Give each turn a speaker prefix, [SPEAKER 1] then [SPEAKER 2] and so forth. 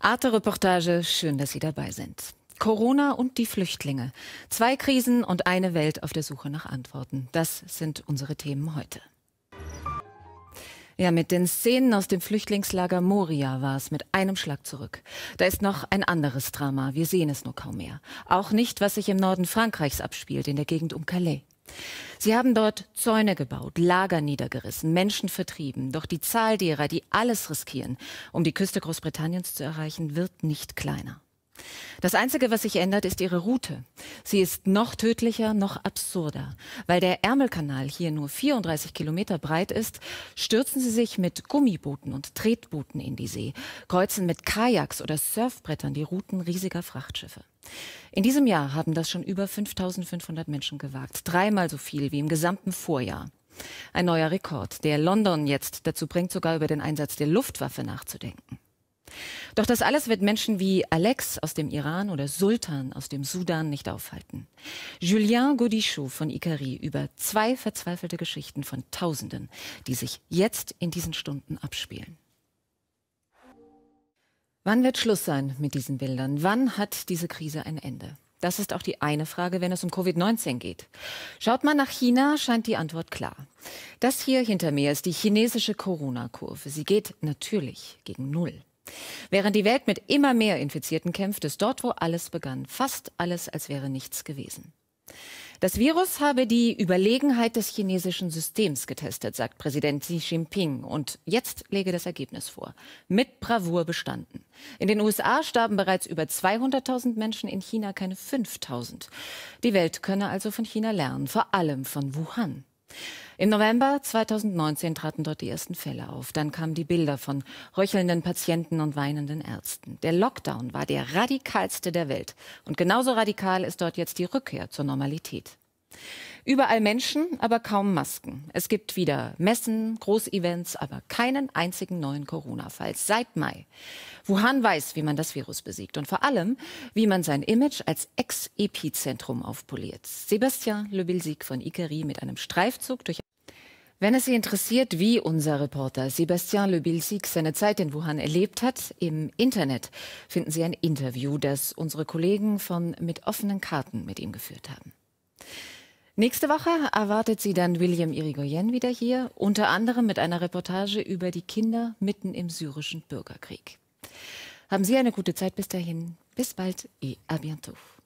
[SPEAKER 1] Arte Reportage, schön, dass Sie dabei sind. Corona und die Flüchtlinge. Zwei Krisen und eine Welt auf der Suche nach Antworten. Das sind unsere Themen heute. Ja, mit den Szenen aus dem Flüchtlingslager Moria war es mit einem Schlag zurück. Da ist noch ein anderes Drama. Wir sehen es nur kaum mehr. Auch nicht, was sich im Norden Frankreichs abspielt, in der Gegend um Calais. Sie haben dort Zäune gebaut, Lager niedergerissen, Menschen vertrieben. Doch die Zahl derer, die alles riskieren, um die Küste Großbritanniens zu erreichen, wird nicht kleiner. Das Einzige, was sich ändert, ist ihre Route. Sie ist noch tödlicher, noch absurder. Weil der Ärmelkanal hier nur 34 Kilometer breit ist, stürzen sie sich mit Gummibooten und Tretbooten in die See, kreuzen mit Kajaks oder Surfbrettern die Routen riesiger Frachtschiffe. In diesem Jahr haben das schon über 5500 Menschen gewagt, dreimal so viel wie im gesamten Vorjahr. Ein neuer Rekord, der London jetzt dazu bringt, sogar über den Einsatz der Luftwaffe nachzudenken. Doch das alles wird Menschen wie Alex aus dem Iran oder Sultan aus dem Sudan nicht aufhalten. Julien Godichou von Ikari über zwei verzweifelte Geschichten von Tausenden, die sich jetzt in diesen Stunden abspielen. Wann wird Schluss sein mit diesen Bildern? Wann hat diese Krise ein Ende? Das ist auch die eine Frage, wenn es um Covid-19 geht. Schaut man nach China, scheint die Antwort klar. Das hier hinter mir ist die chinesische Corona-Kurve. Sie geht natürlich gegen Null. Während die Welt mit immer mehr Infizierten kämpft, ist dort, wo alles begann, fast alles, als wäre nichts gewesen. Das Virus habe die Überlegenheit des chinesischen Systems getestet, sagt Präsident Xi Jinping. Und jetzt lege das Ergebnis vor. Mit Bravour bestanden. In den USA starben bereits über 200.000 Menschen, in China keine 5.000. Die Welt könne also von China lernen, vor allem von Wuhan. Im November 2019 traten dort die ersten Fälle auf. Dann kamen die Bilder von röchelnden Patienten und weinenden Ärzten. Der Lockdown war der radikalste der Welt. Und genauso radikal ist dort jetzt die Rückkehr zur Normalität. Überall Menschen, aber kaum Masken. Es gibt wieder Messen, Großevents, aber keinen einzigen neuen Corona-Fall seit Mai. Wuhan weiß, wie man das Virus besiegt und vor allem, wie man sein Image als Ex-Epizentrum aufpoliert. Sebastian Löbilsig von Ikeri mit einem Streifzug durch wenn es Sie interessiert, wie unser Reporter Sebastian Löbilsig seine Zeit in Wuhan erlebt hat, im Internet finden Sie ein Interview, das unsere Kollegen von Mit offenen Karten mit ihm geführt haben. Nächste Woche erwartet Sie dann William Irigoyen wieder hier, unter anderem mit einer Reportage über die Kinder mitten im syrischen Bürgerkrieg. Haben Sie eine gute Zeit bis dahin. Bis bald et à bientôt.